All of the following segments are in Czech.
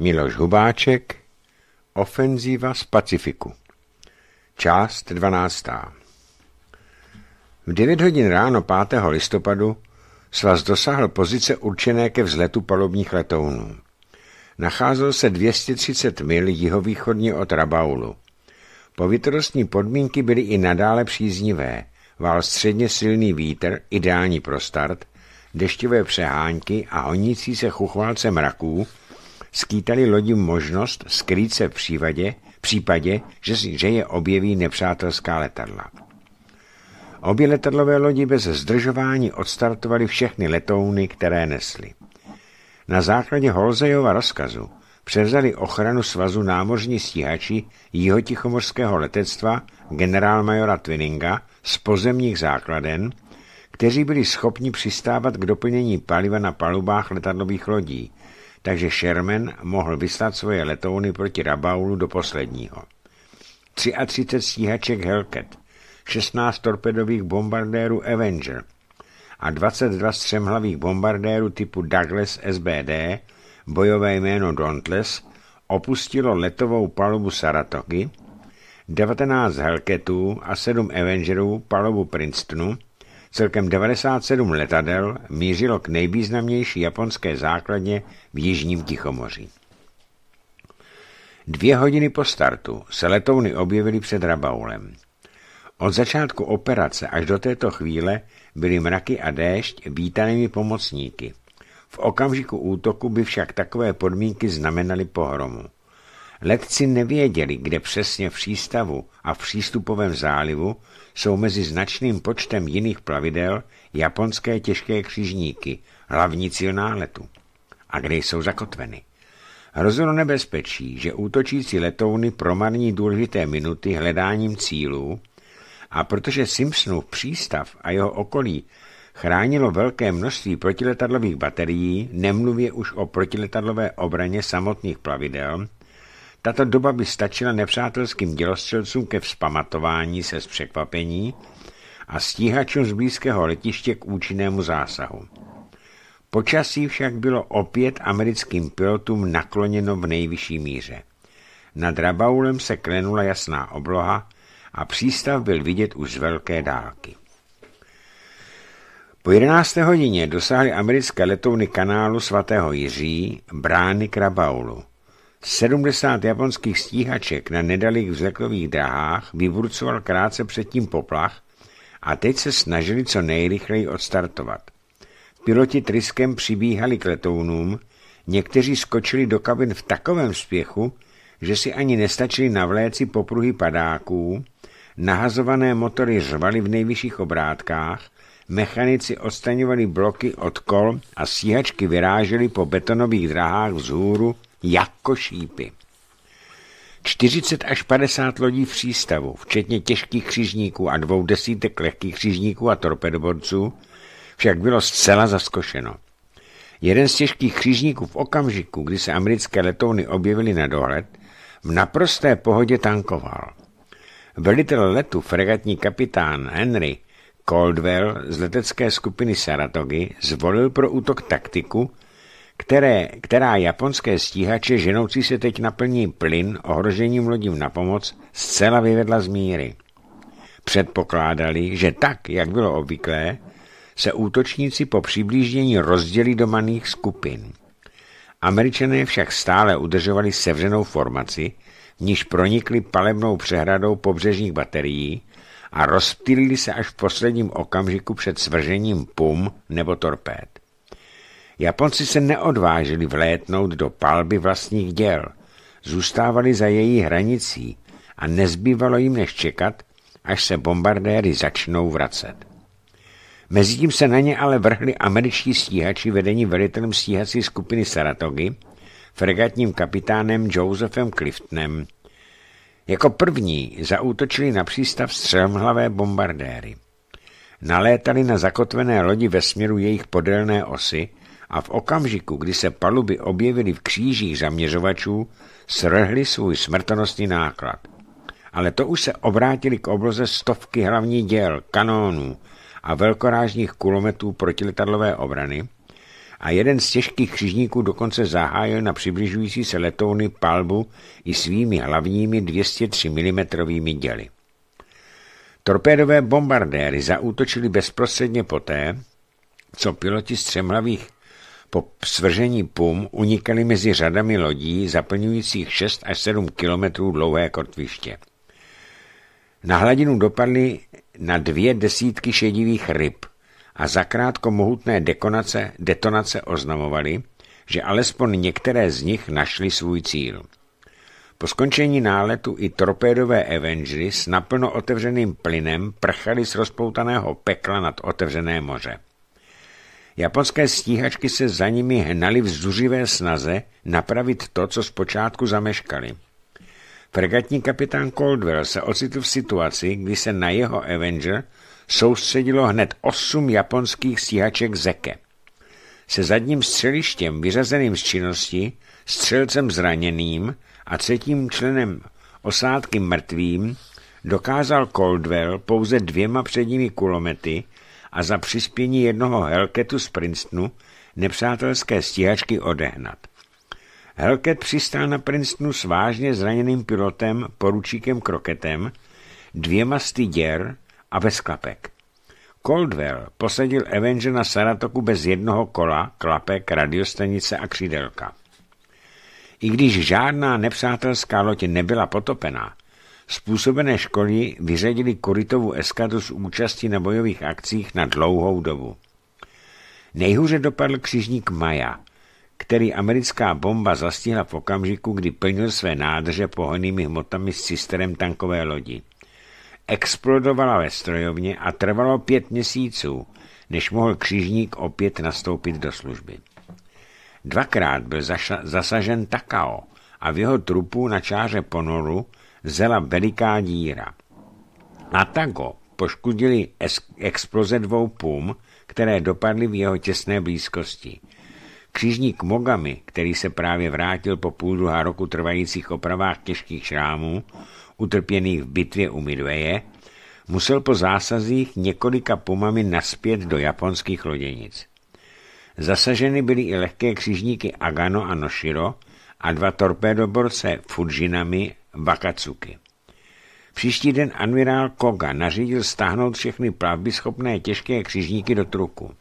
Miloš Hubáček Ofenzíva z Pacifiku Část 12. V 9 hodin ráno 5. listopadu svaz dosáhl pozice určené ke vzletu palubních letounů. Nacházel se 230 mil jihovýchodně od Rabaulu. Povětrostní podmínky byly i nadále příznivé. Vál středně silný vítr, ideální pro start, deštivé přehánky a honící se chuchvalce mraků, skýtali lodi možnost skrýt se v přívadě, případě, že, že je objeví nepřátelská letadla. Obě letadlové lodi bez zdržování odstartovaly všechny letouny, které nesly. Na základě Holzejova rozkazu převzali ochranu svazu námořní stíhači jihotichomorského letectva generálmajora Twininga z pozemních základen, kteří byli schopni přistávat k doplnění paliva na palubách letadlových lodí, takže Sherman mohl vyslat svoje letouny proti Rabaulu do posledního. 33 stíhaček Hellcat, 16 torpedových bombardérů Avenger a 22 střemhlavých bombardérů typu Douglas SBD, bojové jméno Dauntless, opustilo letovou palubu Saratoky, 19 Hellcatů a 7 Avengerů palubu Princetonu celkem 97 letadel mířilo k nejvýznamnější japonské základně v Jižním Tichomoří. Dvě hodiny po startu se letouny objevily před Rabaulem. Od začátku operace až do této chvíle byly mraky a déšť vítanými pomocníky. V okamžiku útoku by však takové podmínky znamenaly pohromu. Letci nevěděli, kde přesně v přístavu a v přístupovém zálivu jsou mezi značným počtem jiných plavidel japonské těžké křižníky, hlavní cíl náletu, a kde jsou zakotveny. Hrozilo nebezpečí, že útočící letouny promarní důležité minuty hledáním cílů a protože Simpsonův přístav a jeho okolí chránilo velké množství protiletadlových baterií, nemluvě už o protiletadlové obraně samotných plavidel, tato doba by stačila nepřátelským dělostřelcům ke vzpamatování se z překvapení a stíhačům z blízkého letiště k účinnému zásahu. Počasí však bylo opět americkým pilotům nakloněno v nejvyšší míře. Nad Rabaulem se klenula jasná obloha a přístav byl vidět už z velké dálky. Po 11. hodině dosáhly americké letouny kanálu svatého Jiří brány k Rabaulu. 70 japonských stíhaček na nedalých vzlekových drahách vyburcoval krátce předtím poplach a teď se snažili co nejrychleji odstartovat. Piloti tryskem přibíhali k letounům, někteří skočili do kabin v takovém spěchu, že si ani nestačili navléci popruhy padáků, nahazované motory řvaly v nejvyšších obrátkách, mechanici odstaňovali bloky od kol a stíhačky vyrážely po betonových drahách vzhůru jako šípy. 40 až 50 lodí v přístavu, včetně těžkých křižníků a dvou desítek lehkých křižníků a torpedoborců, však bylo zcela zaskošeno. Jeden z těžkých křižníků v okamžiku, kdy se americké letouny objevily na dohled, v naprosté pohodě tankoval. Velitel letu, fregatní kapitán Henry Caldwell z letecké skupiny Saratogy, zvolil pro útok taktiku, které, která japonské stíhače ženoucí se teď naplní plyn ohrožením lodím na pomoc, zcela vyvedla z míry. Předpokládali, že tak, jak bylo obvyklé, se útočníci po přiblížení rozdělí do maných skupin. Američané však stále udržovali sevřenou formaci, v níž pronikli palebnou přehradou pobřežních baterií a rozptýlili se až v posledním okamžiku před svržením pum nebo torpéd. Japonci se neodvážili vlétnout do palby vlastních děl, zůstávali za její hranicí a nezbývalo jim než čekat, až se bombardéry začnou vracet. Mezitím se na ně ale vrhli američtí stíhači vedení velitelem stíhací skupiny Saratogy, fregatním kapitánem Josephem Cliftonem. Jako první zaútočili na přístav střelmhlavé bombardéry. Nalétali na zakotvené lodi ve směru jejich podélné osy a v okamžiku, kdy se paluby objevily v křížích zaměřovačů, srhly svůj smrtonostný náklad. Ale to už se obrátili k obloze stovky hlavních děl, kanónů a velkorážních kulometů protiletadlové obrany a jeden z těžkých křižníků dokonce zahájil na přibližující se letouny palbu i svými hlavními 203 mm děly. Torpédové bombardéry zaútočili bezprostředně poté, co piloti střemlavých po svržení pum unikali mezi řadami lodí zaplňujících 6 až 7 kilometrů dlouhé kotviště. Na hladinu dopadly na dvě desítky šedivých ryb a zakrátko mohutné dekonace, detonace oznamovali, že alespoň některé z nich našly svůj cíl. Po skončení náletu i torpédové Avengers s naplno otevřeným plynem prchali z rozpoutaného pekla nad otevřené moře. Japonské stíhačky se za nimi hnaly v zuřivé snaze napravit to, co zpočátku zameškali. Fregatní kapitán Coldwell se ocitl v situaci, kdy se na jeho Avenger soustředilo hned osm japonských stíhaček Zeke. Se zadním střelištěm vyřazeným z činnosti, střelcem zraněným a třetím členem osádky mrtvým dokázal Coldwell pouze dvěma předními kulomety a za přispění jednoho Helketu z Princetonu nepřátelské stíhačky odehnat. Helket přistál na Princetonu s vážně zraněným pilotem, poručíkem Kroketem, dvěma děr a ve sklapek. Coldwell posadil Avenger na Saratoku bez jednoho kola, klapek, radiostanice a křídelka. I když žádná nepřátelská loď nebyla potopená, způsobené školy vyřadili Koritovu eskadru z účasti na bojových akcích na dlouhou dobu. Nejhůře dopadl křižník Maja, který americká bomba zastihla v okamžiku, kdy plnil své nádrže pohonými hmotami s cisterem tankové lodi. Explodovala ve strojovně a trvalo pět měsíců, než mohl křižník opět nastoupit do služby. Dvakrát byl zasažen Takao a v jeho trupu na čáře ponoru zela veliká díra. A tak ho poškudili exploze dvou pum, které dopadly v jeho těsné blízkosti. Křižník Mogami, který se právě vrátil po půl druhá roku trvajících opravách těžkých šrámů, utrpěných v bitvě u Midweje, musel po zásazích několika pumami naspět do japonských loděnic. Zasaženy byly i lehké křižníky Agano a Noshiro a dva torpédoborce Fujinami Vakacuky. Příští den admirál Koga nařídil stáhnout všechny plavbyschopné těžké křižníky do truku.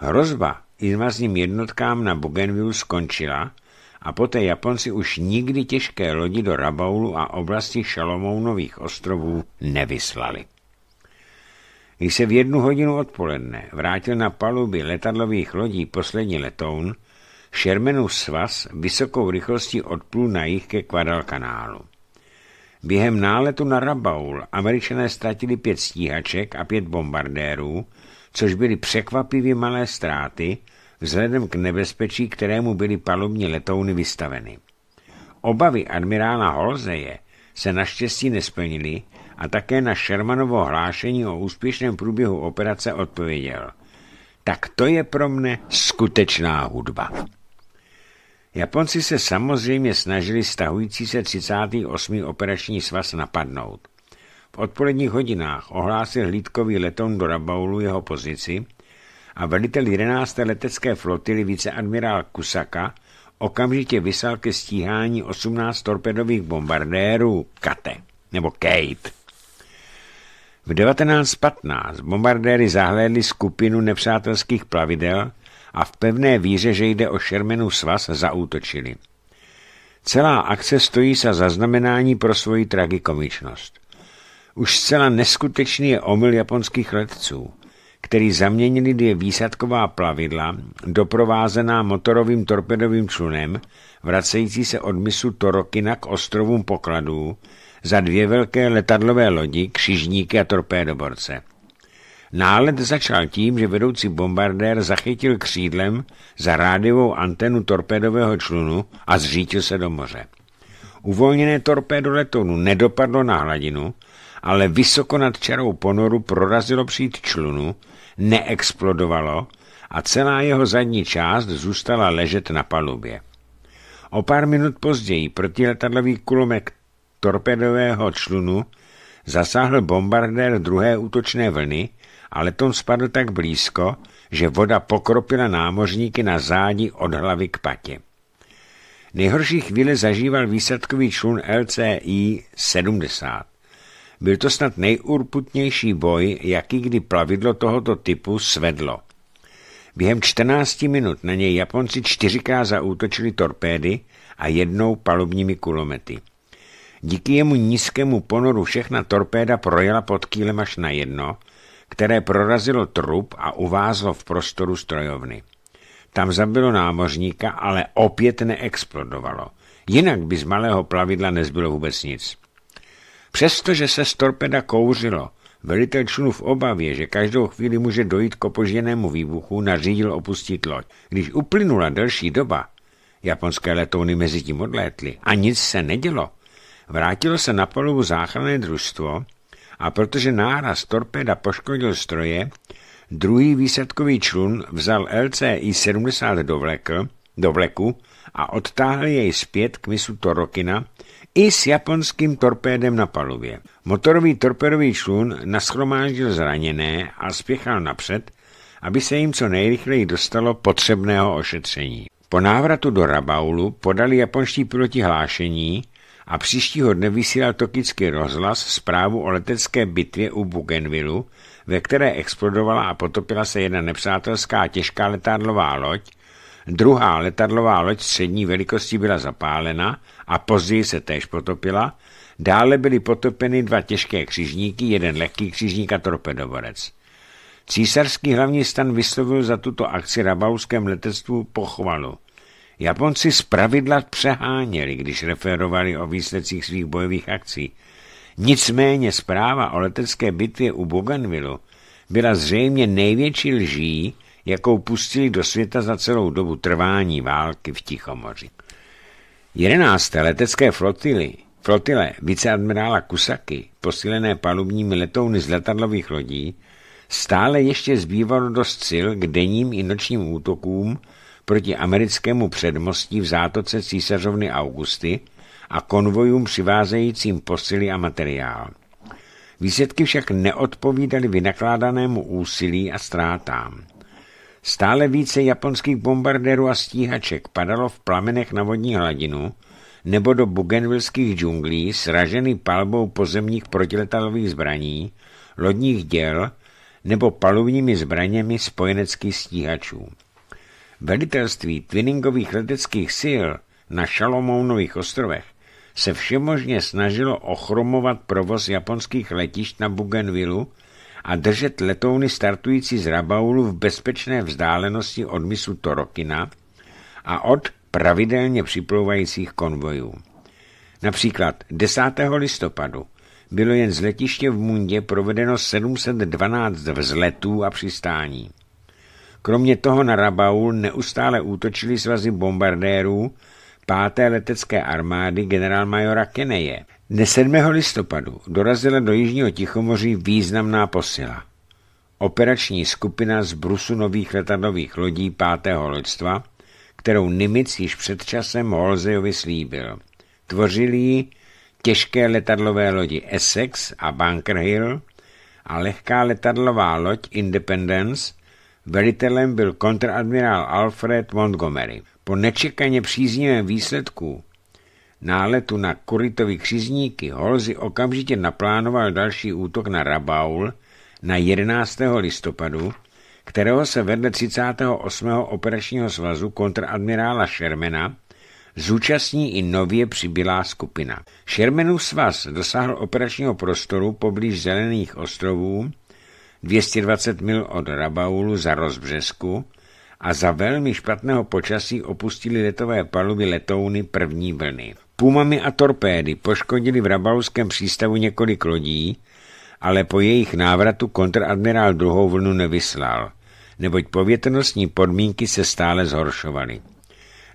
Hrozba invazním jednotkám na Bougainville skončila a poté Japonci už nikdy těžké lodi do Rabaulu a oblasti Šalomounových ostrovů nevyslali. Když se v jednu hodinu odpoledne vrátil na paluby letadlových lodí poslední letoun, Shermanův svaz vysokou rychlostí odplul na jich ke kvadalkanálu. Během náletu na Rabaul američané ztratili pět stíhaček a pět bombardérů, což byly překvapivě malé ztráty vzhledem k nebezpečí, kterému byly palubní letouny vystaveny. Obavy admirála Holzeje se naštěstí nesplnily a také na Shermanovo hlášení o úspěšném průběhu operace odpověděl. Tak to je pro mne skutečná hudba. Japonci se samozřejmě snažili stahující se 38. operační svaz napadnout. V odpoledních hodinách ohlásil hlídkový letoun do Rabaulu jeho pozici a velitel 11. letecké flotily viceadmirál Kusaka okamžitě vysal ke stíhání 18 torpedových bombardérů Kate nebo Kate. V 1915 bombardéry zahlédli skupinu nepřátelských plavidel, a v pevné víře, že jde o šermenu svaz, zaútočili. Celá akce stojí za zaznamenání pro svoji tragikomičnost. Už zcela neskutečný je omyl japonských letců, který zaměnili dvě výsadková plavidla, doprovázená motorovým torpedovým člunem, vracející se od misu Torokina k ostrovům pokladů, za dvě velké letadlové lodi, křižníky a torpédoborce. Nálet začal tím, že vedoucí bombardér zachytil křídlem za rádiovou antenu torpédového člunu a zřítil se do moře. Uvolněné torpédo letounu nedopadlo na hladinu, ale vysoko nad čarou ponoru prorazilo přít člunu, neexplodovalo a celá jeho zadní část zůstala ležet na palubě. O pár minut později protiletadlový kulomek torpedového člunu zasáhl bombardér druhé útočné vlny a letoun spadl tak blízko, že voda pokropila námořníky na zádi od hlavy k patě. Nejhorší chvíle zažíval výsadkový člun LCI 70. Byl to snad nejurputnější boj, jaký kdy plavidlo tohoto typu svedlo. Během 14 minut na něj Japonci čtyřikrát zaútočili torpédy a jednou palubními kulomety. Díky jemu nízkému ponoru všechna torpéda projela pod kýlem až na jedno které prorazilo trup a uvázlo v prostoru strojovny. Tam zabilo námořníka, ale opět neexplodovalo. Jinak by z malého plavidla nezbylo vůbec nic. Přestože se z torpeda kouřilo, velitel člunu v obavě, že každou chvíli může dojít k opožděnému výbuchu, nařídil opustit loď. Když uplynula delší doba, japonské letouny mezi tím odlétly a nic se nedělo, vrátilo se na polovu záchranné družstvo, a protože náraz torpéda poškodil stroje, druhý výsadkový člun vzal LCI 70 do, do vleku a odtáhl jej zpět k misu Torokina i s japonským torpédem na palubě. Motorový torpedový člun naschromáždil zraněné a spěchal napřed, aby se jim co nejrychleji dostalo potřebného ošetření. Po návratu do Rabaulu podali japonští piloti hlášení, a příštího dne vysílal tokický rozhlas zprávu o letecké bitvě u Bougainvilleu, ve které explodovala a potopila se jedna nepřátelská těžká letadlová loď, druhá letadlová loď střední velikosti byla zapálena a později se též potopila, dále byly potopeny dva těžké křižníky, jeden lehký křižník a torpedoborec. Císařský hlavní stan vyslovil za tuto akci rabauském letectvu pochvalu – Japonci zpravidla přeháněli, když referovali o výsledcích svých bojových akcí. Nicméně zpráva o letecké bitvě u Bougainvilleu byla zřejmě největší lží, jakou pustili do světa za celou dobu trvání války v Tichomoři. 11. letecké flotily, flotile viceadmirála Kusaky, posílené palubními letouny z letadlových lodí, stále ještě zbývalo dost sil k denním i nočním útokům proti americkému předmostí v zátoce císařovny Augusty a konvojům přivázejícím posily a materiál. Výsledky však neodpovídaly vynakládanému úsilí a ztrátám. Stále více japonských bombardérů a stíhaček padalo v plamenech na vodní hladinu nebo do bugenvilských džunglí sražený palbou pozemních protiletadlových zbraní, lodních děl nebo palubními zbraněmi spojeneckých stíhačů. Velitelství twinningových leteckých sil na Šalomounových ostrovech se všemožně snažilo ochromovat provoz japonských letišť na Bougainvilleu a držet letouny startující z Rabaulu v bezpečné vzdálenosti od misu Torokina a od pravidelně připlouvajících konvojů. Například 10. listopadu bylo jen z letiště v Mundě provedeno 712 vzletů a přistání. Kromě toho na Rabaul neustále útočili svazy bombardérů páté letecké armády generálmajora Keneje. Dne 7. listopadu dorazila do Jižního Tichomoří významná posila. Operační skupina z brusu nových letadlových lodí pátého loďstva, kterou Nimitz již před časem Holzejovi slíbil. Tvořili ji těžké letadlové lodi Essex a Bunker Hill a lehká letadlová loď Independence, Velitelem byl kontradmirál Alfred Montgomery. Po nečekaně příznivém výsledku náletu na Kuritovi křizníky Holzy okamžitě naplánoval další útok na Rabaul na 11. listopadu, kterého se vedle 38. operačního svazu kontradmirála Shermana zúčastní i nově přibylá skupina. Shermanův svaz dosáhl operačního prostoru poblíž Zelených ostrovů 220 mil od Rabaulu za rozbřesku a za velmi špatného počasí opustili letové paluby letouny první vlny. Pumami a torpédy poškodili v rabaulském přístavu několik lodí, ale po jejich návratu kontradmirál druhou vlnu nevyslal, neboť povětrnostní podmínky se stále zhoršovaly.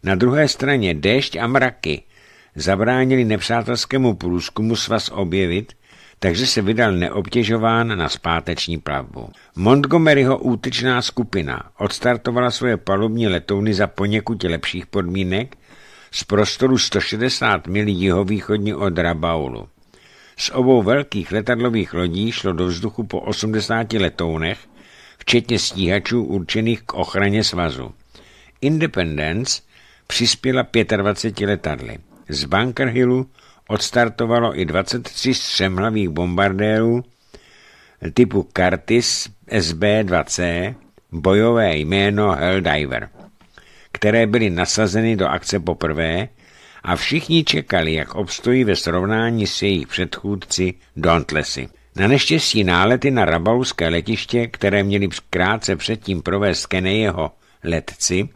Na druhé straně déšť a mraky zabránili nepřátelskému průzkumu svaz objevit, takže se vydal neobtěžován na zpáteční plavbu. Montgomeryho útečná skupina odstartovala svoje palubní letouny za poněkud lepších podmínek z prostoru 160 mil jihovýchodně od Rabaulu. Z obou velkých letadlových lodí šlo do vzduchu po 80 letounech, včetně stíhačů určených k ochraně svazu. Independence přispěla 25 letadly. Z Bunker Hillu odstartovalo i 23 střemhlavých bombardérů typu Curtis SB-2C, bojové jméno Helldiver, které byly nasazeny do akce poprvé a všichni čekali, jak obstojí ve srovnání s jejich předchůdci Dauntlessy. Na neštěstí nálety na rabalské letiště, které měli krátce předtím provést Kenejeho letci,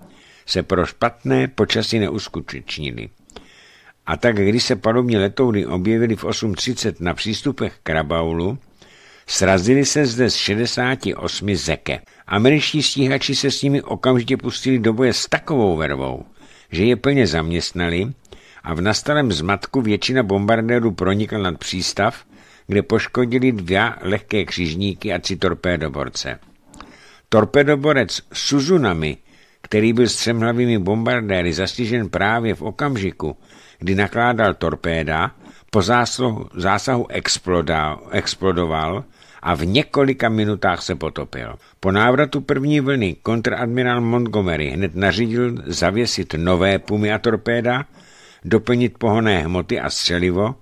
se pro špatné počasí neuskutečnili. A tak, když se podobní letouny objevily v 8.30 na přístupech k Rabaulu, srazili se zde z 68 zeke. Američtí stíhači se s nimi okamžitě pustili do boje s takovou vervou, že je plně zaměstnali a v nastalém zmatku většina bombardérů pronikla nad přístav, kde poškodili dva lehké křižníky a tři torpédoborce. Torpedoborec Suzunami, který byl s třemhlavými bombardéry zastižen právě v okamžiku, kdy nakládal torpéda, po zásahu, zásahu exploda, explodoval a v několika minutách se potopil. Po návratu první vlny kontradmirál Montgomery hned nařídil zavěsit nové pumy a torpéda, doplnit pohonné hmoty a střelivo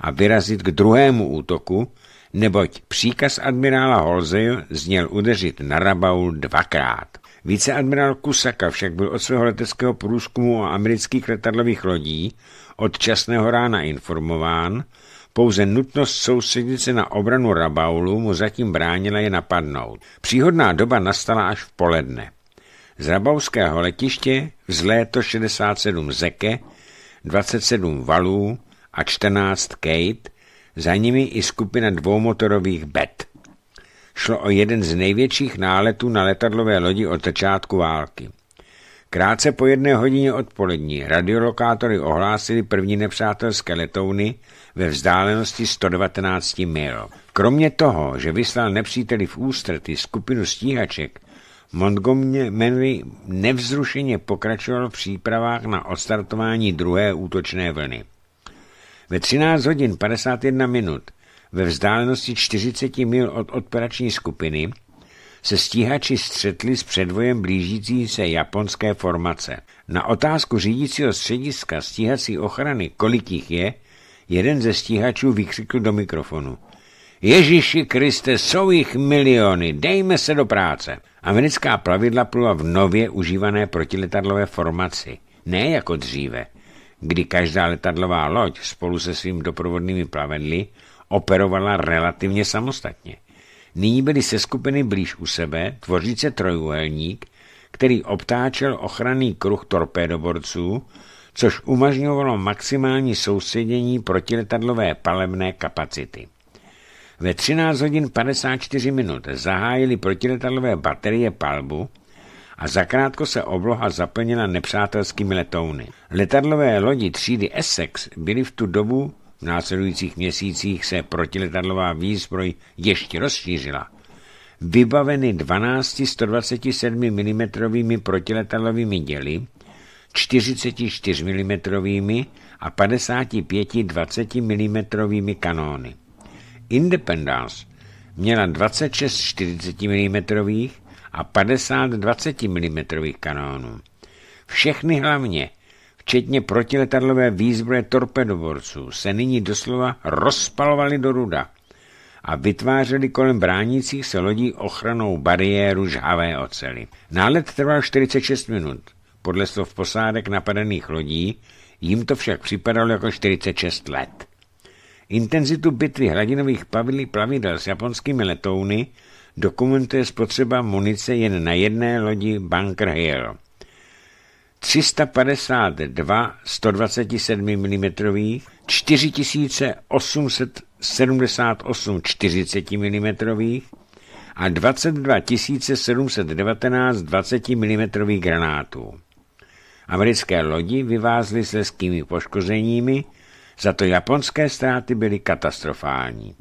a vyrazit k druhému útoku, neboť příkaz admirála Holzeje zněl udeřit na Rabaul dvakrát. Viceadmirál Kusaka však byl od svého leteckého průzkumu o amerických letadlových lodí od časného rána informován, pouze nutnost soustředit se na obranu Rabaulu mu zatím bránila je napadnout. Příhodná doba nastala až v poledne. Z Rabaulského letiště vzléto 67 Zeke, 27 Valů a 14 Kate, za nimi i skupina dvoumotorových Bet. Šlo o jeden z největších náletů na letadlové lodi od začátku války. Krátce po jedné hodině odpolední radiolokátory ohlásili první nepřátelské letouny ve vzdálenosti 119 mil. Kromě toho, že vyslal nepříteli v ústrety skupinu stíhaček, Montgomery nevzrušeně pokračoval v přípravách na odstartování druhé útočné vlny. Ve 13 hodin 51 minut ve vzdálenosti 40 mil od operační skupiny se stíhači střetli s předvojem blížící se japonské formace. Na otázku řídícího střediska stíhací ochrany, kolik jich je, jeden ze stíhačů vykřikl do mikrofonu. Ježíši Kriste, jsou jich miliony, dejme se do práce. Americká plavidla plula v nově užívané protiletadlové formaci, ne jako dříve, kdy každá letadlová loď spolu se svým doprovodnými plavidly operovala relativně samostatně. Nyní byly seskupeny blíž u sebe, tvořice trojuhelník, který obtáčel ochranný kruh torpédoborců, což umožňovalo maximální soustředění protiletadlové palebné kapacity. Ve 13 hodin 54 minut zahájili protiletadlové baterie palbu a zakrátko se obloha zaplnila nepřátelskými letouny. Letadlové lodi třídy Essex byly v tu dobu v následujících měsících se protiletadlová výzbroj ještě rozšířila. Vybaveny 12 127 mm protiletadlovými děly, 44 mm a 55 20 mm kanóny. Independence měla 26 40 mm a 50 20 mm kanónů. Všechny hlavně včetně protiletadlové výzbroje torpedoborců, se nyní doslova rozpalovaly do ruda a vytvářeli kolem bránících se lodí ochranou bariéru žhavé ocely. Nálet trval 46 minut. Podle slov posádek napadených lodí jim to však připadalo jako 46 let. Intenzitu bitvy hladinových pavilí plavidel s japonskými letouny dokumentuje spotřeba munice jen na jedné lodi Bunker Hill – 352 127 mm, 4878 40 mm a 22 719 20 mm granátů. Americké lodi vyvázly s leskými poškozeními, za to japonské ztráty byly katastrofální.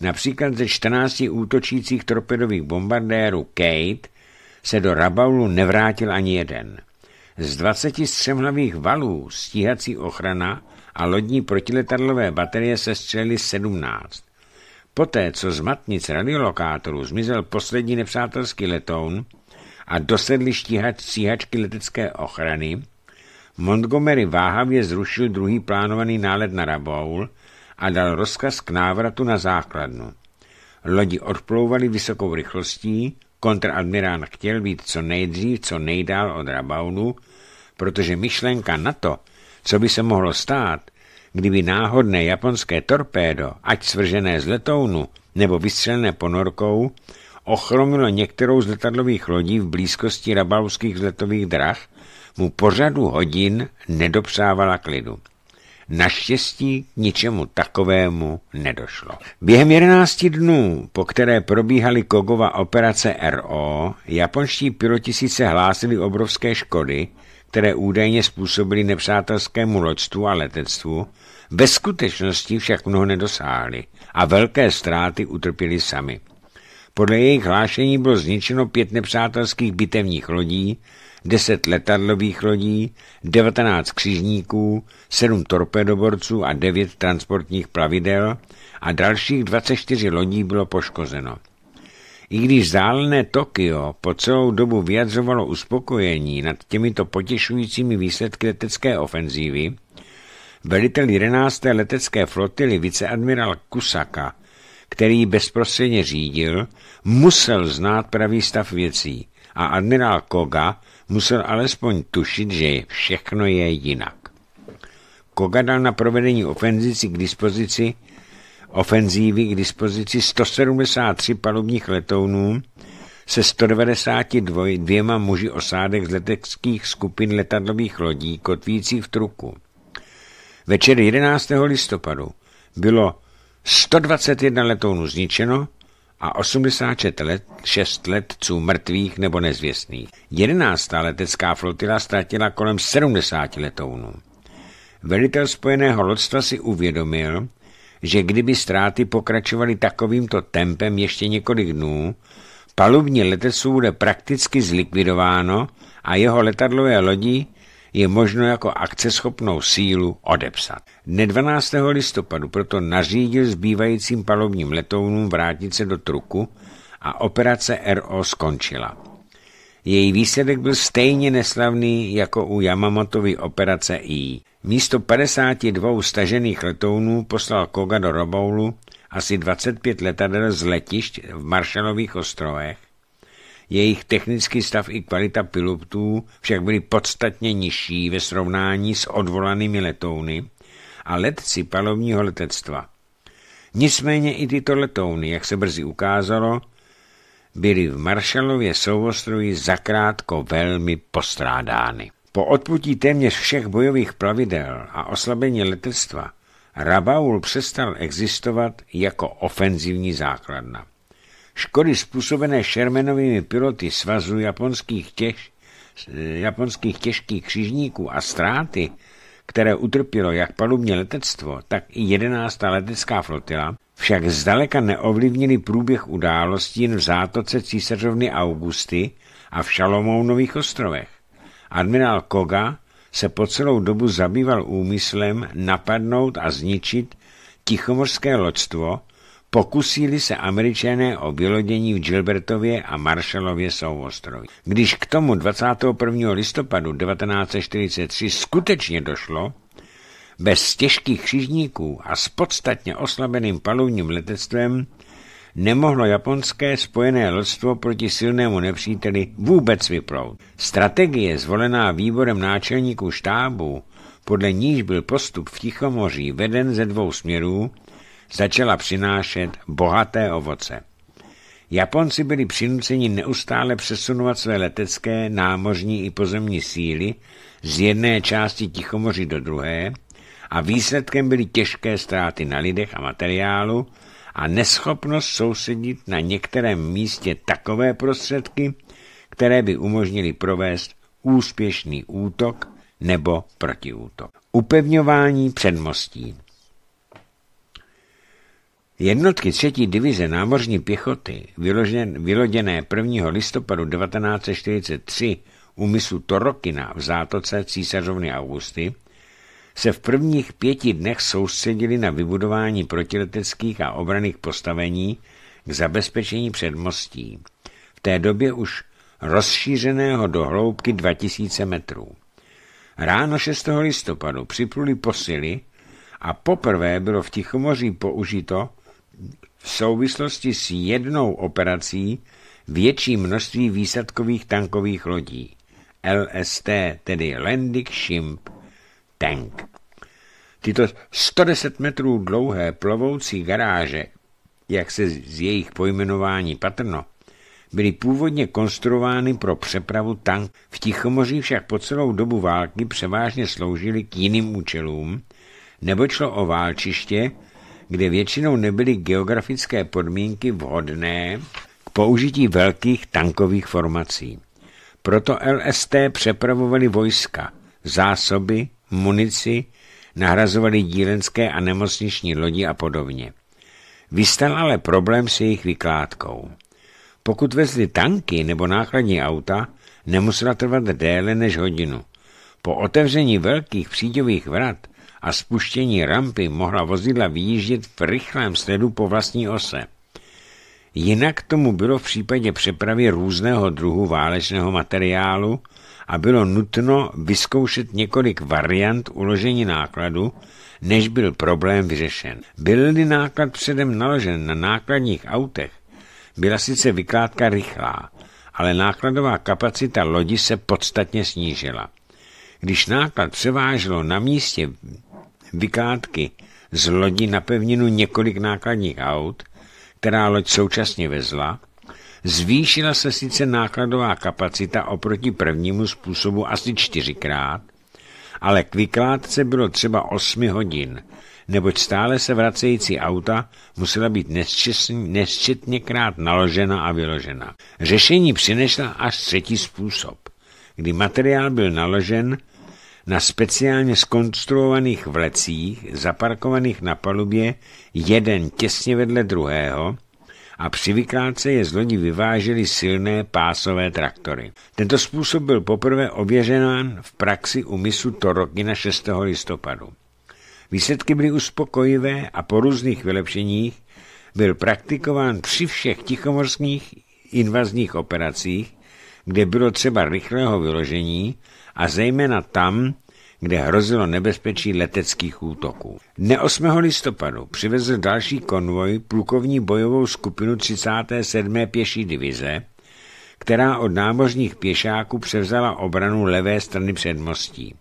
Například ze 14 útočících torpedových bombardérů Kate se do Rabaulu nevrátil ani jeden – z 20 střemhlavých valů stíhací ochrana a lodní protiletadlové baterie se střelili 17. Poté, co z matnic radiolokátorů zmizel poslední nepřátelský letoun a dosedli štíhač, stíhačky letecké ochrany, Montgomery váhavě zrušil druhý plánovaný nálet na Raboul a dal rozkaz k návratu na základnu. Lodi odplouvali vysokou rychlostí, Kontradmirál chtěl být co nejdřív, co nejdál od Rabaunu, protože myšlenka na to, co by se mohlo stát, kdyby náhodné japonské torpédo, ať svržené z letounu nebo vystřelené ponorkou, ochromilo některou z letadlových lodí v blízkosti rabauských letových drah, mu pořadu hodin nedopřávala klidu. Naštěstí ničemu takovému nedošlo. Během 11 dnů, po které probíhaly Kogova operace RO, japonští piloti sice hlásili obrovské škody, které údajně způsobili nepřátelskému loďstvu a letectvu, ve skutečnosti však mnoho nedosáhli a velké ztráty utrpěli sami. Podle jejich hlášení bylo zničeno pět nepřátelských bitevních lodí 10 letadlových lodí, 19 křižníků, 7 torpedoborců a 9 transportních plavidel a dalších 24 lodí bylo poškozeno. I když zálené Tokio po celou dobu vyjadřovalo uspokojení nad těmito potěšujícími výsledky letecké ofenzívy, velitel 11. letecké flotily viceadmiral Kusaka, který ji bezprostředně řídil, musel znát pravý stav věcí a admirál Koga musel alespoň tušit, že všechno je jinak. Koga dal na provedení ofenzici k dispozici, ofenzívy k dispozici 173 palubních letounů se 192 muži osádek z leteckých skupin letadlových lodí kotvících v truku. Večer 11. listopadu bylo 121 letounů zničeno, a 86 let, 6 letců mrtvých nebo nezvěstných. 11. letecká flotila ztratila kolem 70 letounů. Velitel spojeného lodstva si uvědomil, že kdyby ztráty pokračovaly takovýmto tempem ještě několik dnů, palubní letectvo bude prakticky zlikvidováno a jeho letadlové lodi je možno jako akceschopnou sílu odepsat. Dne 12. listopadu proto nařídil zbývajícím palovním letounům vrátit se do truku a operace RO skončila. Její výsledek byl stejně neslavný jako u Yamamotovy operace I. Místo 52 stažených letounů poslal Koga do Roboulu asi 25 letadel z letišť v Maršalových ostrovech jejich technický stav i kvalita pilotů však byly podstatně nižší ve srovnání s odvolanými letouny a letci palovního letectva. Nicméně i tyto letouny, jak se brzy ukázalo, byly v Marshallově souostroji zakrátko velmi postrádány. Po odputí téměř všech bojových plavidel a oslabení letectva Rabaul přestal existovat jako ofenzivní základna. Škody způsobené šermenovými piloty svazu japonských, těž, japonských těžkých křižníků a ztráty, které utrpělo jak palubní letectvo, tak i jedenáctá letecká flotila, však zdaleka neovlivnili průběh událostí jen v zátoce císařovny Augusty a v Šalomounových ostrovech. Admirál Koga se po celou dobu zabýval úmyslem napadnout a zničit tichomorské loďstvo Pokusili se američané o vylodění v Gilbertově a Marshallově souostroví. Když k tomu 21. listopadu 1943 skutečně došlo, bez těžkých křižníků a s podstatně oslabeným palovním letectvem nemohlo japonské spojené lodstvo proti silnému nepříteli vůbec vyplout. Strategie zvolená výborem náčelníků štábu, podle níž byl postup v Tichomoří veden ze dvou směrů, začala přinášet bohaté ovoce. Japonci byli přinuceni neustále přesunovat své letecké, námořní i pozemní síly z jedné části Tichomoří do druhé a výsledkem byly těžké ztráty na lidech a materiálu a neschopnost sousedit na některém místě takové prostředky, které by umožnili provést úspěšný útok nebo protiútok. Upevňování předmostí Jednotky třetí divize námořní pěchoty, vyloděné 1. listopadu 1943 u misu Torokina v zátoce císařovny Augusty, se v prvních pěti dnech soustředili na vybudování protileteckých a obraných postavení k zabezpečení předmostí, v té době už rozšířeného do hloubky 2000 metrů. Ráno 6. listopadu připluli posily a poprvé bylo v Tichomoří použito v souvislosti s jednou operací větší množství výsadkových tankových lodí. LST, tedy Landing ship Tank. Tyto 110 metrů dlouhé plovoucí garáže, jak se z jejich pojmenování patrno, byly původně konstruovány pro přepravu tank. V Tichomoří však po celou dobu války převážně sloužily k jiným účelům, nebo šlo o válčiště, kde většinou nebyly geografické podmínky vhodné k použití velkých tankových formací. Proto LST přepravovali vojska, zásoby, munici, nahrazovali dílenské a nemocniční lodi a podobně. Vystal ale problém s jejich vykládkou. Pokud vezli tanky nebo nákladní auta, nemusela trvat déle než hodinu. Po otevření velkých příďových vrat a spuštění rampy mohla vozidla vyjíždět v rychlém sledu po vlastní ose. Jinak tomu bylo v případě přepravy různého druhu válečného materiálu a bylo nutno vyzkoušet několik variant uložení nákladu, než byl problém vyřešen. Byl-li náklad předem naložen na nákladních autech, byla sice vykládka rychlá, ale nákladová kapacita lodi se podstatně snížila. Když náklad převáželo na místě vykátky z lodi na pevninu několik nákladních aut, která loď současně vezla, zvýšila se sice nákladová kapacita oproti prvnímu způsobu asi čtyřikrát, ale k vykládce bylo třeba 8 hodin, neboť stále se vracející auta musela být nesčetněkrát naložena a vyložena. Řešení přinesla až třetí způsob, kdy materiál byl naložen na speciálně skonstruovaných vlecích zaparkovaných na palubě jeden těsně vedle druhého a při vykrátce je z lodi vyvážely silné pásové traktory. Tento způsob byl poprvé ověřen v praxi u misu Torokina 6. listopadu. Výsledky byly uspokojivé a po různých vylepšeních byl praktikován při všech tichomorských invazních operacích, kde bylo třeba rychlého vyložení a zejména tam, kde hrozilo nebezpečí leteckých útoků. Dne 8. listopadu přivezl další konvoj plukovní bojovou skupinu 37. pěší divize, která od námořních pěšáků převzala obranu levé strany předmostí.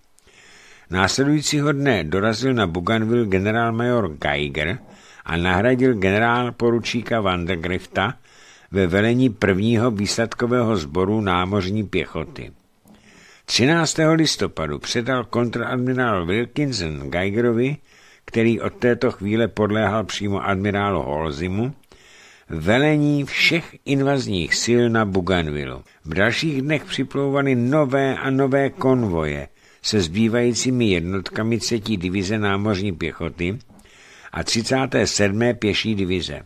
Následujícího dne dorazil na generál generálmajor Geiger a nahradil generál poručíka Vandergrifta ve velení prvního výsadkového sboru námořní pěchoty. 13. listopadu předal kontraadmirál Wilkinson Geigerovi, který od této chvíle podléhal přímo admirálu Holzimu, velení všech invazních sil na Bougainvilleu. V dalších dnech připlouvaly nové a nové konvoje se zbývajícími jednotkami 3. divize námořní pěchoty a 37. pěší divize.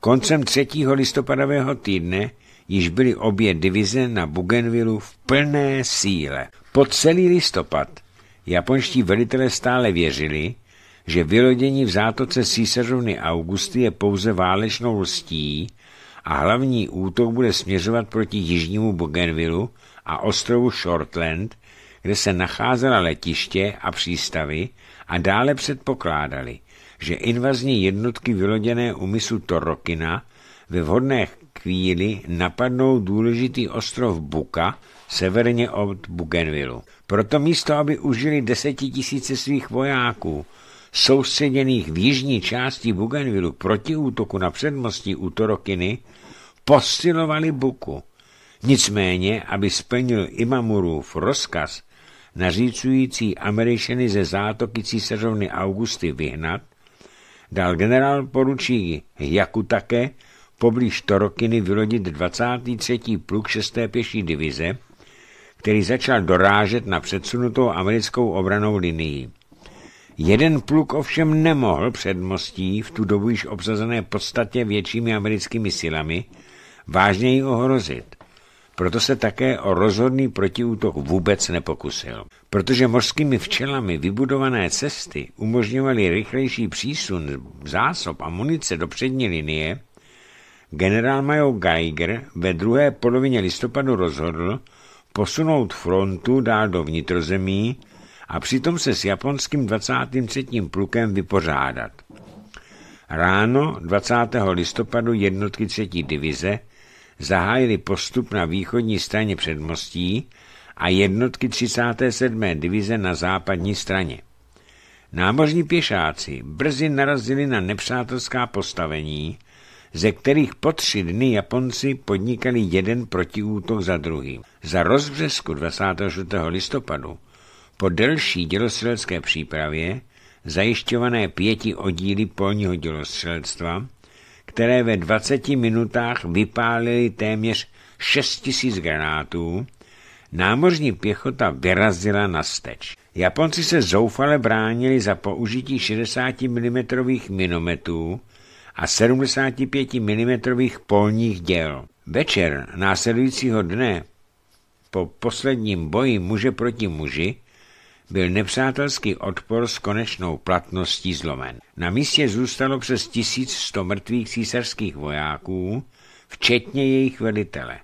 Koncem 3. listopadového týdne již byly obě divize na Bougainvilleu v plné síle. Po celý listopad japonští velitelé stále věřili, že vylodění v zátoce císařovny Augusty je pouze válečnou lstí a hlavní útok bude směřovat proti jižnímu Bougainvilleu a ostrovu Shortland, kde se nacházela letiště a přístavy a dále předpokládali, že invazní jednotky vyloděné u misu Torokina ve vhodné chvíli napadnou důležitý ostrov Buka severně od Bougainville. Proto místo, aby užili desetitisíce svých vojáků, soustředěných v jižní části Bougainville proti útoku na předmostí Utorokiny, posilovali Buku. Nicméně, aby splnil Imamurův rozkaz nařícující Američany ze zátoky císařovny Augusty vyhnat, dal generál poručí Jakutake, také poblíž Torokiny vylodit 23. pluk 6. pěší divize, který začal dorážet na předsunutou americkou obranou linii. Jeden pluk ovšem nemohl předmostí v tu dobu již obsazené podstatně většími americkými silami vážněji ohrozit. Proto se také o rozhodný protiútok vůbec nepokusil. Protože mořskými včelami vybudované cesty umožňovaly rychlejší přísun zásob a munice do přední linie, Generálmajor Geiger ve druhé polovině listopadu rozhodl posunout frontu dál do vnitrozemí a přitom se s japonským 23. plukem vypořádat. Ráno 20. listopadu jednotky 3. divize zahájili postup na východní straně předmostí a jednotky 37. divize na západní straně. Námořní pěšáci brzy narazili na nepřátelská postavení, ze kterých po tři dny Japonci podnikali jeden protiútok za druhým. Za rozbřesku 26. listopadu po delší dělostřelecké přípravě zajišťované pěti oddíly polního dělostřelectva, které ve 20 minutách vypálili téměř 6 000 granátů, námořní pěchota vyrazila na steč. Japonci se zoufale bránili za použití 60 mm minometů, a 75 mm polních děl. Večer následujícího dne po posledním boji muže proti muži byl nepřátelský odpor s konečnou platností zlomen. Na místě zůstalo přes 1100 mrtvých císařských vojáků, včetně jejich velitele.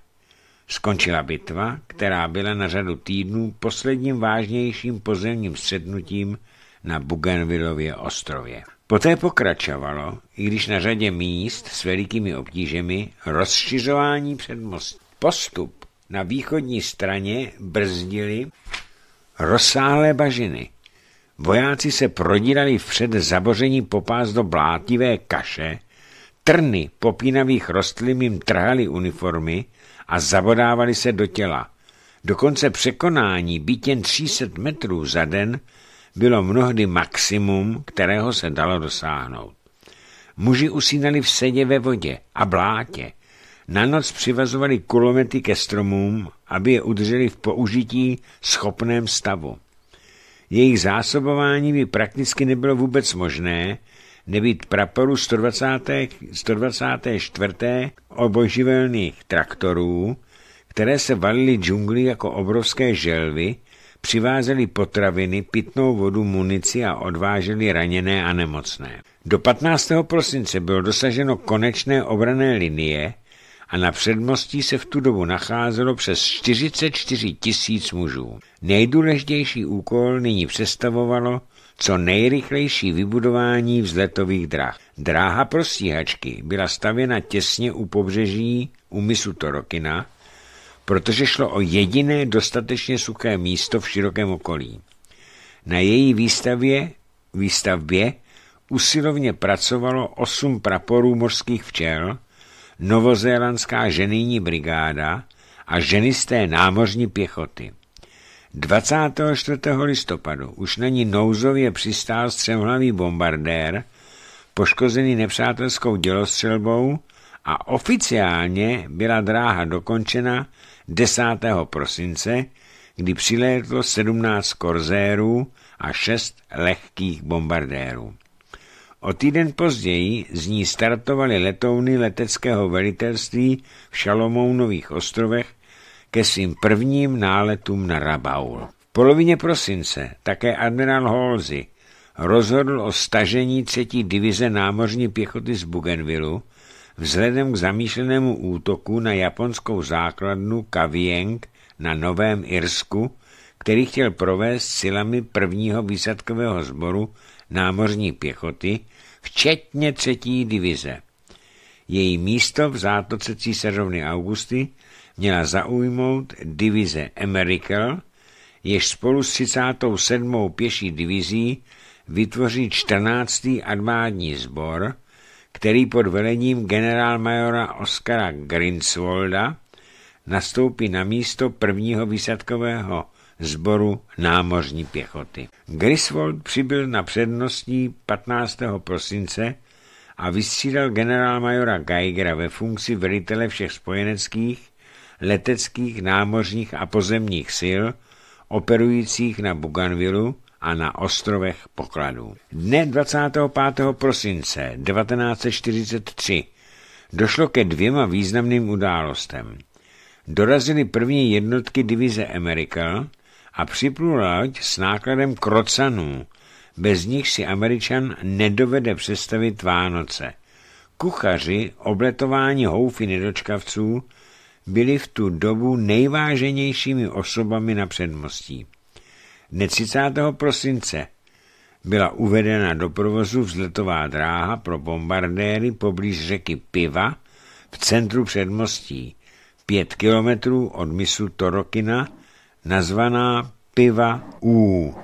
Skončila bitva, která byla na řadu týdnů posledním vážnějším pozemním střednutím na Bougainvilleově ostrově. Poté pokračovalo, i když na řadě míst s velikými obtížemi, rozšiřování most. Postup na východní straně brzdili rozsáhlé bažiny. Vojáci se prodírali před zaboření popás do blátivé kaše, trny popínavých rostlin jim trhali uniformy a zabodávali se do těla. Dokonce překonání bytěn 300 metrů za den bylo mnohdy maximum, kterého se dalo dosáhnout. Muži usínali v sedě ve vodě a blátě. Na noc přivazovali kulomety ke stromům, aby je udrželi v použití schopném stavu. Jejich zásobování by prakticky nebylo vůbec možné, nebýt praporu 120, 124. obojživelných traktorů, které se valily džungli jako obrovské želvy přivázeli potraviny, pitnou vodu, munici a odváželi raněné a nemocné. Do 15. prosince bylo dosaženo konečné obrané linie a na předmostí se v tu dobu nacházelo přes 44 tisíc mužů. Nejdůležitější úkol nyní představovalo co nejrychlejší vybudování vzletových drah. Dráha pro byla stavěna těsně u pobřeží misu Torokina, protože šlo o jediné dostatečně suché místo v širokém okolí. Na její výstavě, výstavbě usilovně pracovalo osm praporů mořských včel, novozélandská ženýní brigáda a ženisté námořní pěchoty. 24. listopadu už na ní nouzově přistál střemhlavý bombardér, poškozený nepřátelskou dělostřelbou a oficiálně byla dráha dokončena 10. prosince, kdy přilétlo 17 korzérů a 6 lehkých bombardérů. O týden později z ní startovaly letouny leteckého velitelství v Šalomounových ostrovech ke svým prvním náletům na Rabaul. V polovině prosince také admirál Holzi rozhodl o stažení třetí divize námořní pěchoty z Bougainvilleu, vzhledem k zamýšlenému útoku na japonskou základnu Kavieng na Novém Irsku, který chtěl provést silami prvního výsadkového sboru námořní pěchoty, včetně třetí divize. Její místo v zátoce císařovny Augusty měla zaujmout divize Americal, jež spolu s 37. pěší divizí vytvoří 14. armádní sbor – který pod velením generálmajora Oskara Grinswolda nastoupí na místo prvního výsadkového zboru námořní pěchoty. Griswold přibyl na přednostní 15. prosince a vystřídal generálmajora Geigera ve funkci velitele všech spojeneckých, leteckých, námořních a pozemních sil operujících na Buganvilu a na ostrovech pokladů. Dne 25. prosince 1943 došlo ke dvěma významným událostem. Dorazily první jednotky divize Amerika a připlula loď s nákladem krocanů, bez nich si Američan nedovede představit Vánoce. Kuchaři, obletování houfy nedočkavců, byli v tu dobu nejváženějšími osobami na předmostí. Dne 30. prosince byla uvedena do provozu vzletová dráha pro bombardéry poblíž řeky Piva v centru předmostí, pět kilometrů od misu Torokina, nazvaná Piva U.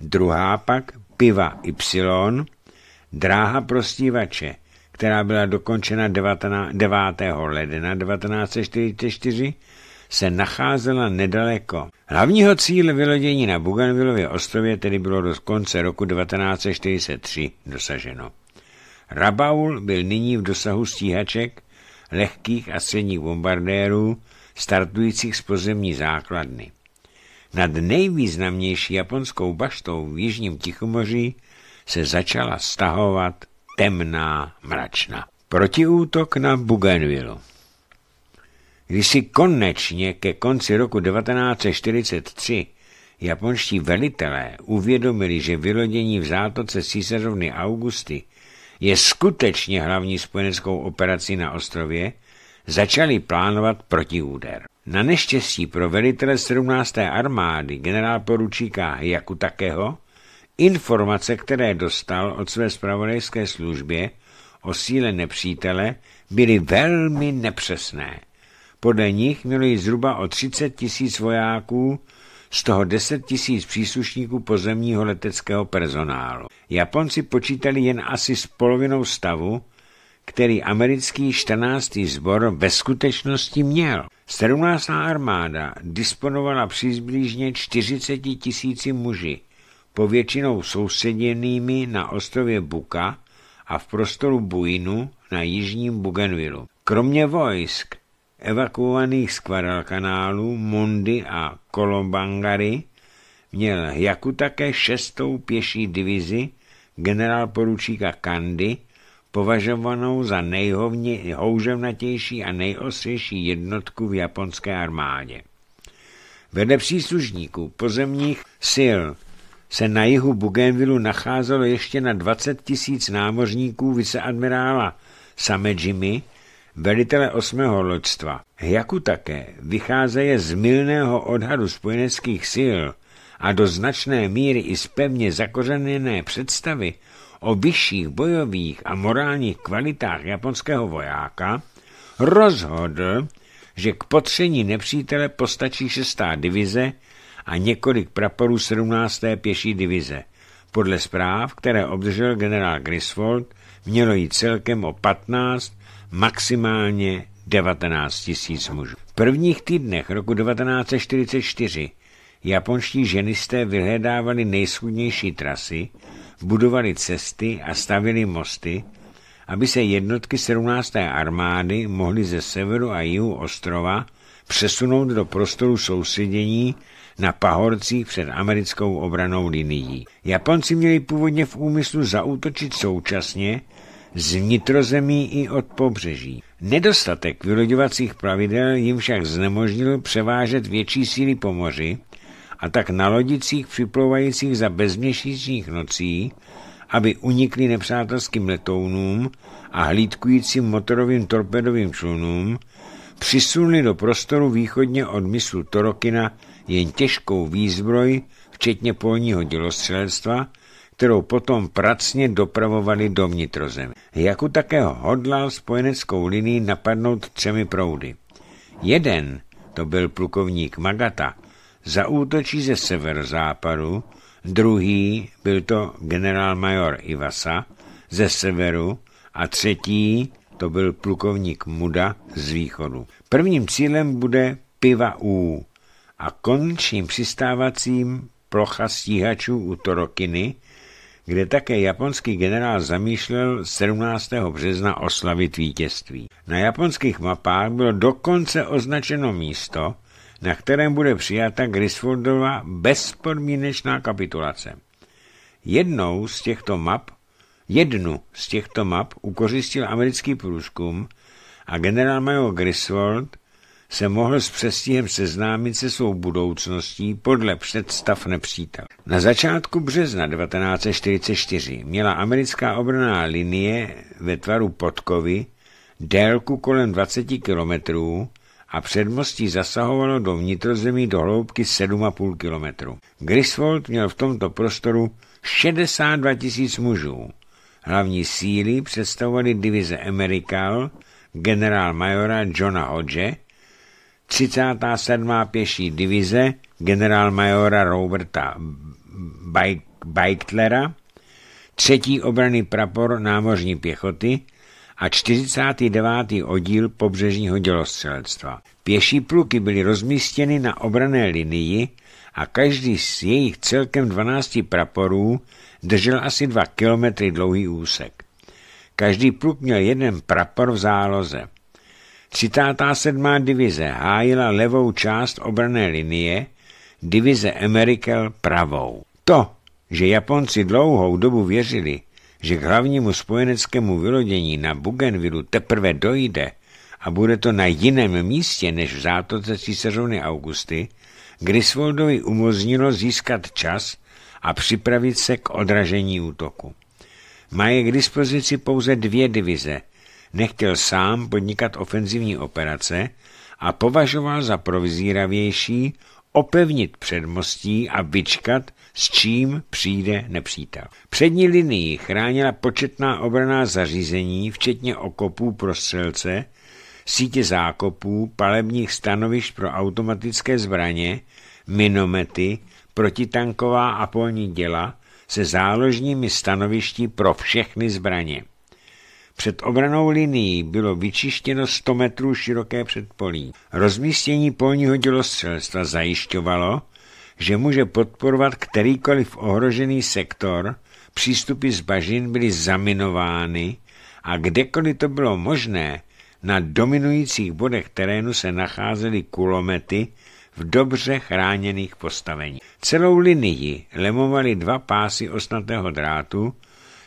Druhá pak Piva Y, dráha prostívače, která byla dokončena 9. ledna 1944 se nacházela nedaleko. Hlavního cíle vylodění na Buganvilově ostrově tedy bylo do konce roku 1943 dosaženo. Rabaul byl nyní v dosahu stíhaček, lehkých a středních bombardérů, startujících z pozemní základny. Nad nejvýznamnější japonskou baštou v Jižním Tichomoří se začala stahovat temná mračna. Protiútok na Bougainville. Když si konečně ke konci roku 1943 japonští velitelé uvědomili, že vylodění v zátoce císařovny Augusty je skutečně hlavní spojeneckou operací na ostrově, začali plánovat protiúder. Na neštěstí pro velitele 17. armády generál poručíka Jaku informace, které dostal od své spravodajské službě o síle nepřítele, byly velmi nepřesné. Podle nich mělo zhruba o 30 tisíc vojáků, z toho 10 tisíc příslušníků pozemního leteckého personálu. Japonci počítali jen asi s polovinou stavu, který americký 14. sbor ve skutečnosti měl. 17. armáda disponovala přibližně 40 tisíci muži, povětšinou sousedněnými na ostrově Buka a v prostoru Buinu na jižním Bugenvilu. Kromě vojsk evakuovaných z kanálu Mundy a Kolobangary měl Jaku také šestou pěší divizi generálporučíka Kandy, považovanou za nejhouževnatější a nejostřejší jednotku v japonské armádě. Vedle příslušníků pozemních sil se na jihu Bugenvilu nacházelo ještě na 20 tisíc námořníků viceadmirála Samejimi, velitele osmého loďstva, Hjaku také, vycházeje z milného odhadu spojeneckých sil a do značné míry i z pevně zakořeněné představy o vyšších bojových a morálních kvalitách japonského vojáka, rozhodl, že k potření nepřítele postačí šestá divize a několik praporů 17. pěší divize. Podle zpráv, které obdržel generál Griswold, mělo jít celkem o 15 maximálně 19 tisíc mužů. V prvních týdnech roku 1944 japonští ženisté vyhledávali nejschudnější trasy, budovali cesty a stavili mosty, aby se jednotky 17. armády mohly ze severu a jihu ostrova přesunout do prostoru sousedění na pahorcích před americkou obranou linií. Japonci měli původně v úmyslu zaútočit současně z vnitrozemí i od pobřeží. Nedostatek vyloďovacích pravidel jim však znemožnil převážet větší síly po moři a tak na lodicích připlouvajících za bezměsíčních nocí, aby unikli nepřátelským letounům a hlídkujícím motorovým torpedovým člunům, přisunuli do prostoru východně od mysu Torokina jen těžkou výzbroj, včetně polního dělostřelectva, kterou potom pracně dopravovali do vnitrozemí. Jaku také hodlal spojeneckou linii napadnout třemi proudy. Jeden, to byl plukovník Magata, zaútočí ze severozápadu, druhý byl to generálmajor Ivasa ze severu a třetí to byl plukovník Muda z východu. Prvním cílem bude Piva U a končním přistávacím plocha stíhačů u Torokiny, kde také japonský generál zamýšlel 17. března oslavit vítězství. Na japonských mapách bylo dokonce označeno místo, na kterém bude přijata Griswoldova bezpodmínečná kapitulace. Jednou z těchto map, jednu z těchto map ukořistil americký průzkum a generál major Griswold se mohl s přestihem seznámit se svou budoucností podle představ nepřítel. Na začátku března 1944 měla americká obraná linie ve tvaru Podkovy délku kolem 20 kilometrů a předmostí zasahovalo do vnitrozemí do hloubky 7,5 kilometru. Griswold měl v tomto prostoru 62 tisíc mužů. Hlavní síly představovaly divize Amerikal, generál majora Johna Hodge, 37. pěší divize generálmajora Roberta Beichtlera, třetí obrany prapor námořní pěchoty a 49. oddíl pobřežního dělostřelectva. Pěší pluky byly rozmístěny na obrané linii a každý z jejich celkem 12 praporů držel asi 2 kilometry dlouhý úsek. Každý pluk měl jeden prapor v záloze. 37. divize hájila levou část obrané linie, divize Amerikel pravou. To, že Japonci dlouhou dobu věřili, že k hlavnímu spojeneckému vylodění na Bugenvilu teprve dojde a bude to na jiném místě než v zátoce císařovny Augusty, Griswoldovi umožnilo získat čas a připravit se k odražení útoku. Má je k dispozici pouze dvě divize – nechtěl sám podnikat ofenzivní operace a považoval za provizíravější opevnit předmostí a vyčkat, s čím přijde nepřítel. Přední linii chránila početná obraná zařízení, včetně okopů pro střelce, sítě zákopů, palebních stanovišť pro automatické zbraně, minomety, protitanková a polní děla se záložními stanovišti pro všechny zbraně. Před obranou linií bylo vyčištěno 100 metrů široké předpolí. Rozmístění polního dělostřelstva zajišťovalo, že může podporovat kterýkoliv ohrožený sektor, přístupy z bažin byly zaminovány a kdekoliv to bylo možné, na dominujících bodech terénu se nacházely kulomety v dobře chráněných postavení. Celou linii lemovaly dva pásy osnatého drátu,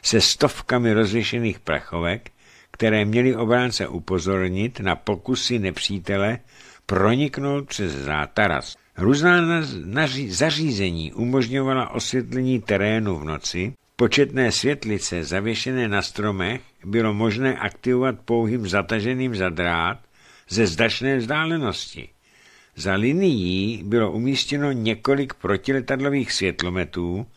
se stovkami rozlišených prachovek, které měly obránce upozornit na pokusy nepřítele proniknout přes zátaras. Různá zařízení umožňovala osvětlení terénu v noci, početné světlice zavěšené na stromech bylo možné aktivovat pouhým zataženým zadrát ze zdačné vzdálenosti. Za linií bylo umístěno několik protiletadlových světlometů,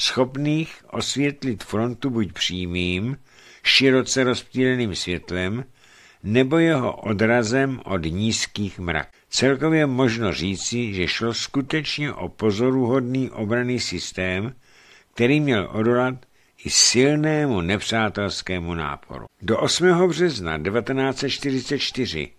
schopných osvětlit frontu buď přímým, široce rozptýleným světlem, nebo jeho odrazem od nízkých mrak. Celkově možno říci, že šlo skutečně o pozoruhodný obraný systém, který měl odolat i silnému nepřátelskému náporu. Do 8. března 1944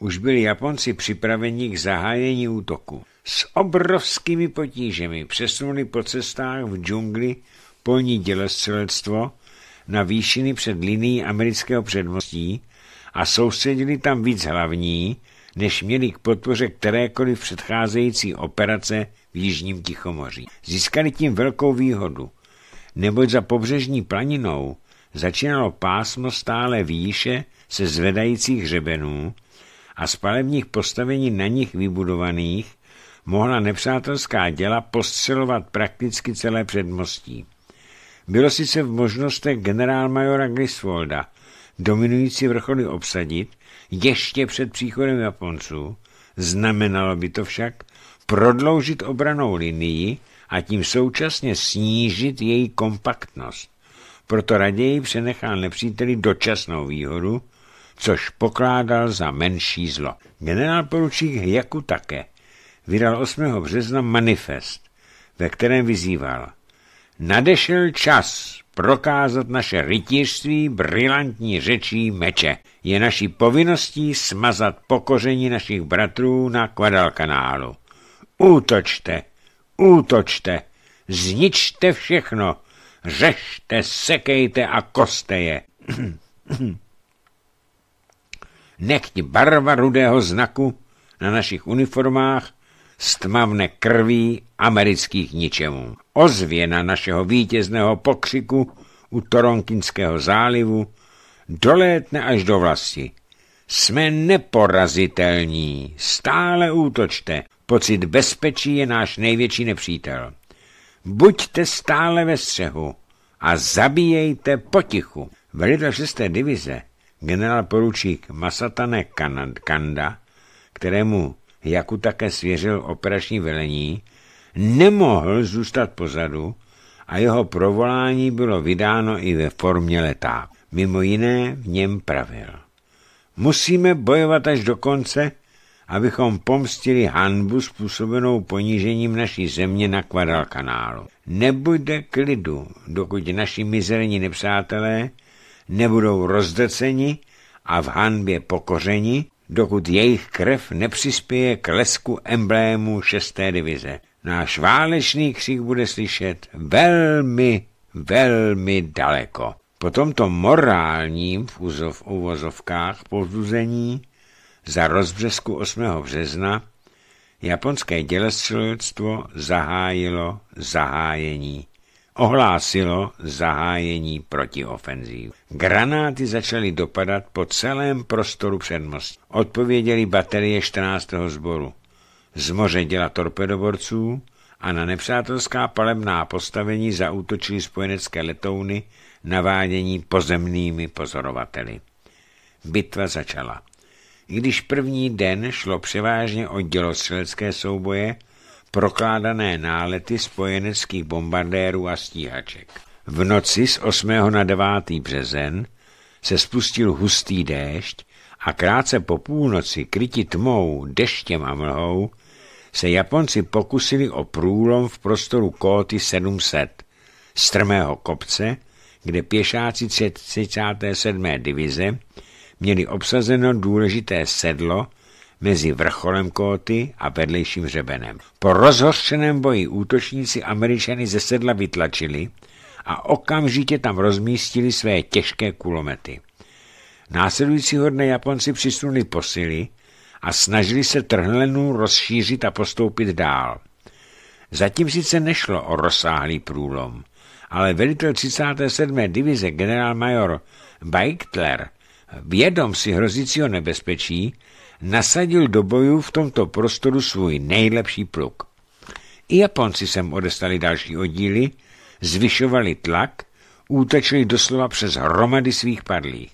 už byli Japonci připraveni k zahájení útoku. S obrovskými potížemi přesunuli po cestách v džungli polní dělostřelectvo na výšiny před linií amerického předmostí a soustředili tam víc hlavní, než měli k podpoře kterékoliv předcházející operace v Jižním Tichomoří. Získali tím velkou výhodu, neboť za pobřežní planinou začínalo pásmo stále výše se zvedajících hřebenů, a z palebních postavení na nich vybudovaných mohla nepřátelská děla postřelovat prakticky celé předmostí. Bylo sice v možnostech generálmajora Griswolda dominující vrcholy obsadit ještě před příchodem Japonců, znamenalo by to však prodloužit obranou linii a tím současně snížit její kompaktnost. Proto raději přenechal nepříteli dočasnou výhodu, což pokládal za menší zlo. poručík Jaku také vydal 8. března manifest, ve kterém vyzýval Nadešel čas prokázat naše rytířství brilantní řečí meče. Je naší povinností smazat pokoření našich bratrů na Kvadalkanálu. Útočte, útočte, zničte všechno, řešte, sekejte a koste je. nechť barva rudého znaku na našich uniformách stmavne krví amerických ničemů. Ozvěna našeho vítězného pokřiku u Toronkinského zálivu dolétne až do vlasti. Jsme neporazitelní, stále útočte. Pocit bezpečí je náš největší nepřítel. Buďte stále ve střehu a zabíjejte potichu. Velitel 6. divize generál poručík Masatane Kanda, kterému Jaku také svěřil operační velení, nemohl zůstat pozadu a jeho provolání bylo vydáno i ve formě letá. Mimo jiné v něm pravil. Musíme bojovat až do konce, abychom pomstili hanbu způsobenou ponížením naší země na kanálu. Nebude klidu, dokud naši mizerní nepřátelé nebudou rozdeceni a v hanbě pokořeni, dokud jejich krev nepřispěje k lesku emblému šesté divize. Náš válečný křík bude slyšet velmi, velmi daleko. Po tomto morálním v uvozovkách povzbuzení za rozbřesku 8. března japonské dělestřelectvo zahájilo zahájení ohlásilo zahájení protiofenzív. Granáty začaly dopadat po celém prostoru přednosti. Odpověděly baterie 14. sboru. Z moře děla torpedoborců a na nepřátelská palebná postavení zaútočili spojenecké letouny navádění pozemnými pozorovateli. Bitva začala. I když první den šlo převážně o dělostřelecké souboje, prokládané nálety spojeneckých bombardérů a stíhaček. V noci z 8. na 9. březen se spustil hustý déšť a krátce po půlnoci, kryti tmou, deštěm a mlhou, se Japonci pokusili o průlom v prostoru kóty 700, strmého kopce, kde pěšáci 37. divize měli obsazeno důležité sedlo mezi vrcholem kóty a vedlejším řebenem. Po rozhořčeném boji útočníci američany ze sedla vytlačili a okamžitě tam rozmístili své těžké kulomety. Následujícího dne Japonci přisunuli posily a snažili se trhlenu rozšířit a postoupit dál. Zatím sice nešlo o rozsáhlý průlom, ale velitel 37. divize generálmajor Beichtler, vědom si hrozícího nebezpečí, nasadil do bojů v tomto prostoru svůj nejlepší pluk. I Japonci sem odestali další oddíly, zvyšovali tlak, útečili doslova přes hromady svých padlých.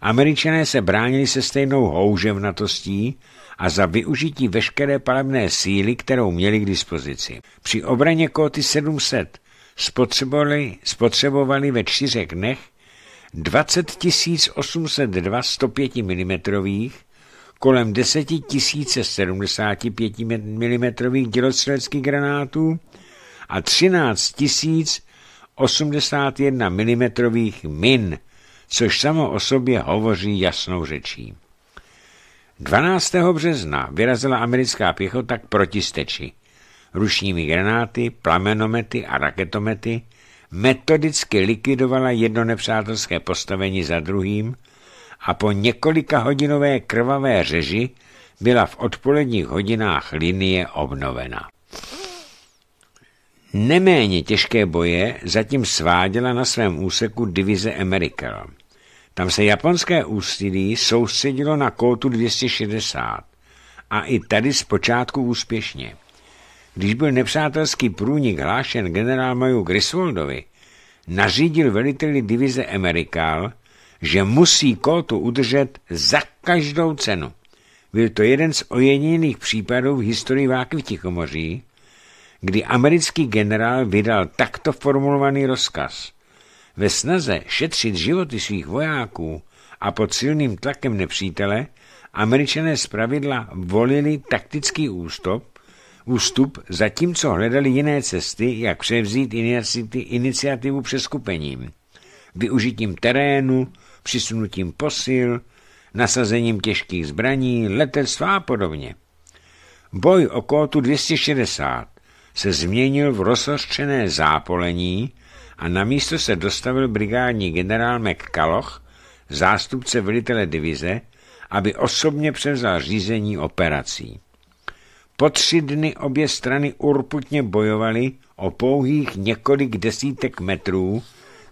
Američané se bránili se stejnou houževnatostí a za využití veškeré palebné síly, kterou měli k dispozici. Při obraně kóty 700 spotřebovali, spotřebovali ve čtyřech dnech 20 802 105 mm kolem 10 075 mm dělostřeleckých granátů a 13 081 mm min, což samo o sobě hovoří jasnou řečí. 12. března vyrazila americká pěchota k protisteči. Rušními granáty, plamenomety a raketomety metodicky likvidovala jedno nepřátelské postavení za druhým – a po několika hodinové krvavé řeži byla v odpoledních hodinách linie obnovena. Neméně těžké boje zatím sváděla na svém úseku divize Amerikel. Tam se japonské úsilí soustředilo na kótu 260 a i tady zpočátku úspěšně. Když byl nepřátelský průnik hlášen generálmajor Griswoldovi, nařídil veliteli divize Amerikál, že musí Koltu udržet za každou cenu. Byl to jeden z ojeněných případů v historii války v Tichomoří, kdy americký generál vydal takto formulovaný rozkaz. Ve snaze šetřit životy svých vojáků a pod silným tlakem nepřítele američané zpravidla volili taktický ústup, ústup, zatímco hledali jiné cesty, jak převzít iniciativu přeskupením, využitím terénu, přisunutím posil, nasazením těžkých zbraní, letectva a podobně. Boj o kótu 260 se změnil v rozhořčené zápolení a na místo se dostavil brigádní generál McCalloch, zástupce velitele divize, aby osobně převzal řízení operací. Po tři dny obě strany urputně bojovaly o pouhých několik desítek metrů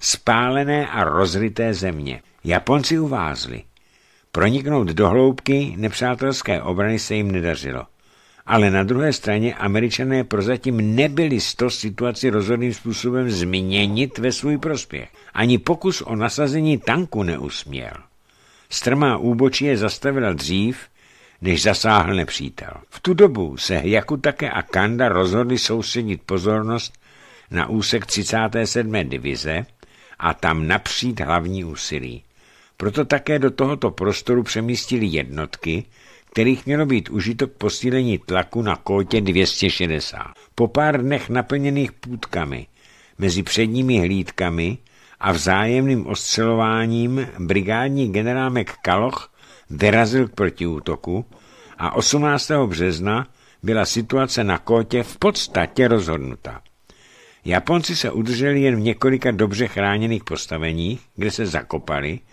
spálené a rozryté země. Japonci uvázli. Proniknout do hloubky nepřátelské obrany se jim nedařilo. Ale na druhé straně američané prozatím nebyli z to situaci rozhodným způsobem změnit ve svůj prospěch. Ani pokus o nasazení tanku neusměl. Strmá úbočí je zastavila dřív, než zasáhl nepřítel. V tu dobu se jako také a Kanda rozhodli soustředit pozornost na úsek 37. divize a tam napřít hlavní úsilí. Proto také do tohoto prostoru přemístili jednotky, kterých mělo být užito k posílení tlaku na kótě 260. Po pár dnech naplněných půdkami mezi předními hlídkami a vzájemným ostřelováním brigádní generámek Kaloch vyrazil k protiútoku a 18. března byla situace na kótě v podstatě rozhodnuta. Japonci se udrželi jen v několika dobře chráněných postaveních, kde se zakopali –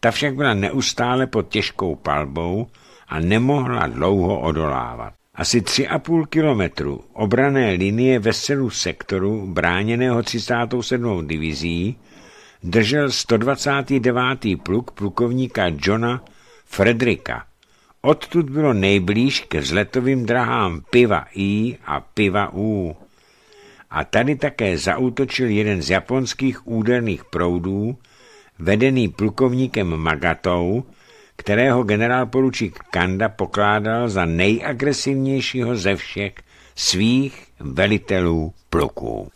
ta však byla neustále pod těžkou palbou a nemohla dlouho odolávat. Asi 3,5 kilometru obrané linie ve sektoru bráněného 37. divizí držel 129. pluk plukovníka Johna Fredrika. Odtud bylo nejblíž ke vzletovým drahám piva I a piva U. A tady také zautočil jeden z japonských úderných proudů, vedený plukovníkem Magatou, kterého generál poručík Kanda pokládal za nejagresivnějšího ze všech svých velitelů pluků.